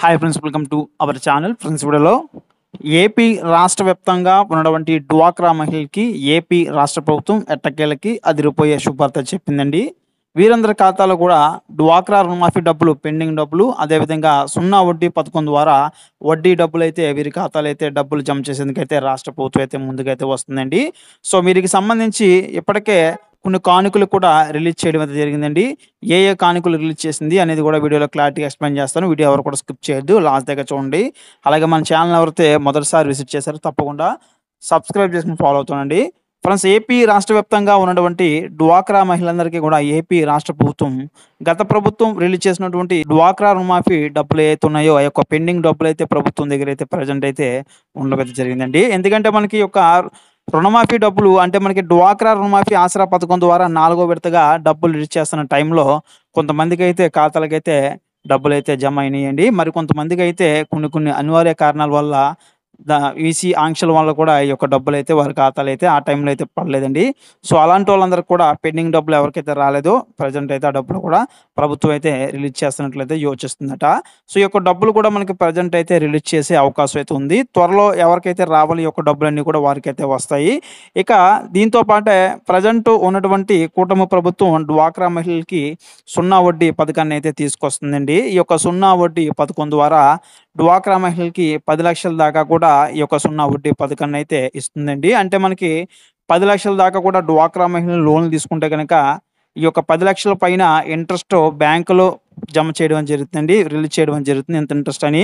hi friends welcome to our channel friends వీడియోలో AP రాష్ట్ర వ్యాప్తంగా ఉన్నటువంటి డ్వాక్రా మహిళకి ఏపీ రాష్ట్ర ప్రభుత్వం ఎట్టకేలకి అదిరిపోయే శుభార్త చెప్పిందండి వీరందరి ఖాతాలో కూడా డ్వాక్రా రుణమాఫీ డబ్బులు పెండింగ్ డబ్బులు అదేవిధంగా సున్నా వడ్డీ పథకం ద్వారా వడ్డీ డబ్బులు అయితే వీరి ఖాతాలో అయితే డబ్బులు జమ చేసేందుకైతే రాష్ట్ర ప్రభుత్వం అయితే ముందుకైతే వస్తుందండి సో వీరికి సంబంధించి ఇప్పటికే కొన్ని కానుకలు కూడా రిలీజ్ చేయడం అయితే జరిగిందండి ఏ ఏ కానుకలు రిలీజ్ చేసింది అనేది కూడా వీడియోలో క్లారిటీగా ఎక్స్ప్లెయిన్ చేస్తాను వీడియో ఎవరు కూడా స్కిప్ చేయొద్దు లాస్ట్ దగ్గర చూడండి అలాగే మన ఛానల్ ఎవరైతే మొదటిసారి విజిట్ చేశారో తప్పకుండా సబ్స్క్రైబ్ చేసుకుని ఫాలో అవుతానండి ఫ్రెండ్స్ ఏపీ రాష్ట్ర వ్యాప్తంగా ఉన్నటువంటి డ్వాక్రా మహిళలందరికీ కూడా ఏపీ రాష్ట్ర ప్రభుత్వం గత ప్రభుత్వం రిలీజ్ చేసినటువంటి డ్వాక్రా రుణమాఫీ డబ్బులు అయితే ఉన్నాయో ఆ యొక్క పెండింగ్ డబ్బులు అయితే ప్రభుత్వం దగ్గర అయితే ప్రజెంట్ అయితే ఉండడం జరిగిందండి ఎందుకంటే మనకి యొక్క రుణమాఫీ డబ్బులు అంటే మనకి డ్వాక్రా రుణమాఫీ ఆసరా పథకం ద్వారా నాలుగో విడతగా డబ్బులు రిలీజ్ చేస్తున్న టైంలో కొంతమందికి అయితే ఖాతాలకైతే డబ్బులు అయితే జమ అయినాయండి మరి కొంతమందికి అయితే కొన్ని కొన్ని అనివార్య కారణాల వల్ల దా ఈసీ ఆంక్షల వల్ల కూడా ఈ యొక్క డబ్బులు అయితే వారి ఖాతాలు అయితే ఆ టైంలో అయితే పడలేదండి సో అలాంటి వాళ్ళందరూ కూడా పెండింగ్ డబ్బులు ఎవరికైతే రాలేదో ప్రజెంట్ అయితే ఆ డబ్బులు కూడా ప్రభుత్వం అయితే రిలీజ్ చేస్తున్నట్లయితే యోచిస్తుందట సో ఈ యొక్క డబ్బులు కూడా మనకి ప్రజెంట్ అయితే రిలీజ్ చేసే అవకాశం అయితే ఉంది త్వరలో ఎవరికైతే రావాలి ఈ యొక్క డబ్బులన్నీ కూడా వారికైతే వస్తాయి ఇక దీంతో పాటే ప్రజెంట్ ఉన్నటువంటి కూటమి ప్రభుత్వం డ్వాక్రా మహిళలకి సున్నా వడ్డీ పథకాన్ని అయితే తీసుకొస్తుందండి ఈ యొక్క సున్నా వడ్డీ పథకం ద్వారా డ్వాక్రా మహిళలకి పది లక్షల దాకా కూడా ఈ యొక్క సున్నా వడ్డీ పథకాన్ని అయితే ఇస్తుందండి అంటే మనకి పది లక్షల దాకా కూడా డ్వాక్రా మహిళలు లోన్లు తీసుకుంటే కనుక ఈ యొక్క పది లక్షల పైన ఇంట్రెస్ట్ బ్యాంకులో జమ చేయడం జరుగుతుందండి రిలీజ్ చేయడం జరుగుతుంది ఇంత ఇంట్రెస్ట్ అని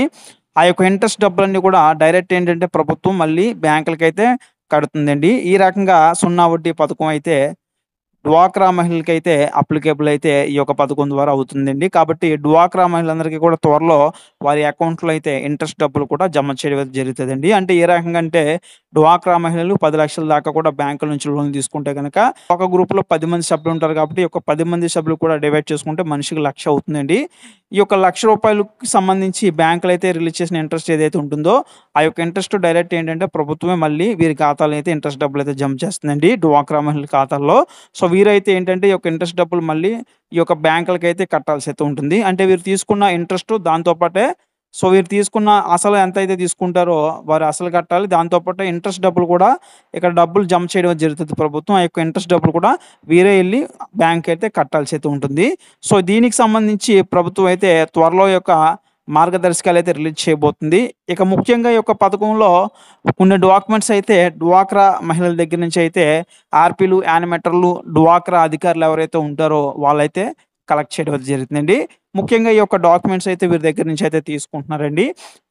ఆ యొక్క ఇంట్రెస్ట్ డబ్బులన్నీ కూడా డైరెక్ట్ ఏంటంటే ప్రభుత్వం మళ్ళీ బ్యాంకులకైతే కడుతుందండి ఈ రకంగా సున్నా వడ్డీ పథకం అయితే డ్వాక్రా మహిళలకి అయితే అప్లికేబుల్ అయితే ఈ యొక్క పథకం ద్వారా అవుతుందండి కాబట్టి డ్వాక్రా మహిళలందరికీ కూడా త్వరలో వారి అకౌంట్లో అయితే ఇంట్రెస్ట్ డబ్బులు కూడా జమ చేయడం జరుగుతుందండి అంటే ఏ రకంగా అంటే డ్వాక్రా మహిళలు పది లక్షల దాకా కూడా బ్యాంకుల నుంచి లోన్ తీసుకుంటే కనుక ఒక గ్రూప్లో పది మంది సభ్యులు ఉంటారు కాబట్టి ఒక పది మంది సభ్యులు కూడా డివైడ్ చేసుకుంటే మనిషికి లక్ష అవుతుందండి ఈ యొక్క లక్ష రూపాయలకు సంబంధించి బ్యాంకులు అయితే రిలీజ్ చేసిన ఇంట్రెస్ట్ ఏదైతే ఉంటుందో ఆ యొక్క ఇంట్రెస్ట్ డైరెక్ట్ ఏంటంటే ప్రభుత్వమే మళ్ళీ వీరి ఖాతాలు అయితే ఇంట్రెస్ట్ డబ్బులు అయితే జమ చేస్తుందండి డ్వాక్రా మహిళల ఖాతాల్లో సో వీరైతే ఏంటంటే ఈ యొక్క ఇంట్రెస్ట్ డబ్బులు మళ్ళీ ఈ యొక్క బ్యాంకులకి అయితే కట్టాల్సి అయితే ఉంటుంది అంటే వీరు తీసుకున్న ఇంట్రెస్ట్ దాంతోపాటే సో వీరు తీసుకున్న అసలు ఎంత అయితే తీసుకుంటారో వారు అసలు కట్టాలి దాంతోపాటు ఇంట్రెస్ట్ డబ్బులు కూడా ఇక్కడ డబ్బులు జమ చేయడం జరుగుతుంది ప్రభుత్వం ఆ యొక్క ఇంట్రెస్ట్ డబ్బులు కూడా వీరే వెళ్ళి బ్యాంక్ అయితే కట్టాల్సి అయితే ఉంటుంది సో దీనికి సంబంధించి ప్రభుత్వం అయితే త్వరలో యొక్క మార్గదర్శకాలు అయితే రిలీజ్ చేయబోతుంది ఇక ముఖ్యంగా ఈ యొక్క పథకంలో కొన్ని డాక్యుమెంట్స్ అయితే డ్వాక్రా మహిళల దగ్గర నుంచి అయితే ఆర్పీలు యానిమేటర్లు డ్వాక్రా అధికారులు ఎవరైతే ఉంటారో వాళ్ళైతే కలెక్ట్ చేయడం జరుగుతుందండి ముఖ్యంగా ఈ యొక్క డాక్యుమెంట్స్ అయితే వీరి దగ్గర నుంచి అయితే తీసుకుంటున్నారండి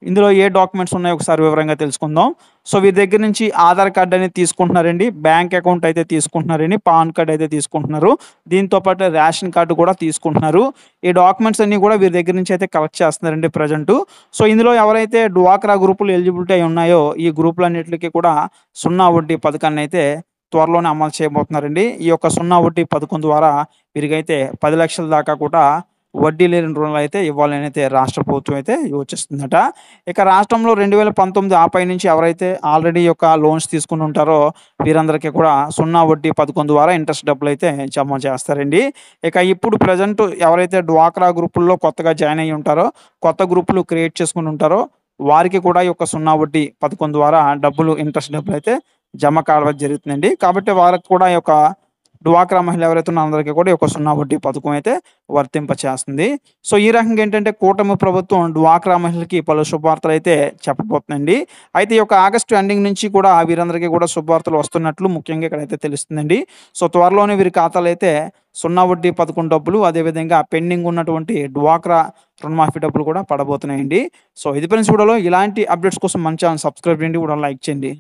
ఇందులో ఏ డాక్యుమెంట్స్ ఉన్నాయో ఒకసారి వివరంగా తెలుసుకుందాం సో వీరి దగ్గర నుంచి ఆధార్ కార్డు అనేది తీసుకుంటున్నారండి బ్యాంక్ అకౌంట్ అయితే తీసుకుంటున్నారండి పాన్ కార్డ్ అయితే తీసుకుంటున్నారు దీంతో పాటు రేషన్ కార్డు కూడా తీసుకుంటున్నారు ఈ డాక్యుమెంట్స్ అన్నీ కూడా వీరి దగ్గర నుంచి అయితే కలెక్ట్ చేస్తున్నారండి ప్రజెంట్ సో ఇందులో ఎవరైతే డ్వాక్రా గ్రూపులు ఎలిజిబిలిటీ అయి ఉన్నాయో ఈ గ్రూపులన్నింటికి కూడా సున్నా వడ్డీ పథకాన్ని అయితే త్వరలోనే అమలు చేయబోతున్నారండి ఈ యొక్క సున్నా వడ్డీ పథకం ద్వారా వీరికైతే పది లక్షల దాకా కూడా వడ్డీ లేని రుణాలు అయితే ఇవ్వాలని అయితే రాష్ట్ర ప్రభుత్వం అయితే యోచిస్తుందట ఇక రాష్ట్రంలో రెండు వేల పంతొమ్మిది ఆపై నుంచి ఎవరైతే ఆల్రెడీ యొక్క లోన్స్ తీసుకుని ఉంటారో వీరందరికీ కూడా సున్నా వడ్డీ పథకం ద్వారా ఇంట్రెస్ట్ డబ్బులు అయితే జమ చేస్తారండి ఇక ఇప్పుడు ప్రజెంట్ ఎవరైతే డ్వాక్రా గ్రూపుల్లో కొత్తగా జాయిన్ అయ్యి ఉంటారో కొత్త గ్రూపులు క్రియేట్ చేసుకుని ఉంటారో వారికి కూడా ఈ యొక్క సున్నా వడ్డీ పథకం ద్వారా డబ్బులు ఇంట్రెస్ట్ డబ్బులు అయితే జమ కావడం జరుగుతుందండి కాబట్టి వారికి కూడా ఈ డ్వాక్రా మహిళ ఎవరైతే అందరికీ కూడా ఒక సున్నా వడ్డీ పథకం అయితే వర్తింప చేస్తుంది సో ఈ రకంగా ఏంటంటే కూటమి ప్రభుత్వం డ్వాక్రా మహిళలకి పలు శుభవార్తలు అయితే చెప్పబోతుందండి అయితే ఈ యొక్క ఆగస్టు ఎండింగ్ నుంచి కూడా వీరందరికీ కూడా శుభవార్తలు వస్తున్నట్లు ముఖ్యంగా ఇక్కడ అయితే తెలుస్తుందండి సో త్వరలోనే వీరి ఖాతాలు అయితే సున్నా వడ్డీ పథకం డబ్బులు అదేవిధంగా పెండింగ్ ఉన్నటువంటి డ్వాక్రా రుణమాఫీ డబ్బులు కూడా పడబోతున్నాయండి సో ఇది ప్రిన్స్ కూడా ఇలాంటి అప్డేట్స్ కోసం మంచి ఛానల్ సబ్స్క్రైబ్ చేయండి కూడా లైక్ చేయండి